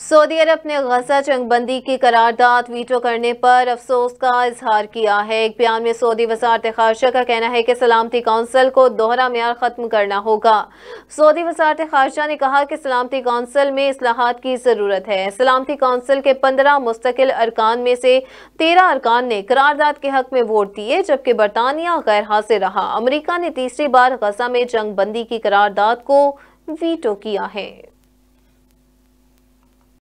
Saudi अरब ने गजा जंगबंदी की करारदाद veto करने पर अफसोस का इजहार किया है एक बयान में सऊदी वजारत खारजा का कहना है कि सलामती कौंसिल को दोहरा मैार ख़त्म करना होगा सऊदी वजारत खारजा ने कहा कि सलामती कौंसिल में असलाहत की ज़रूरत है सलामती कौंसिल के पंद्रह मुस्तकिल अरकान में से तेरह अरकान ने करारदाद के हक में वोट दिए जबकि बरतानिया गैर हाजिर रहा अमरीका ने तीसरी बार गजा में जंगबंदी की करारदाद को वीटो किया है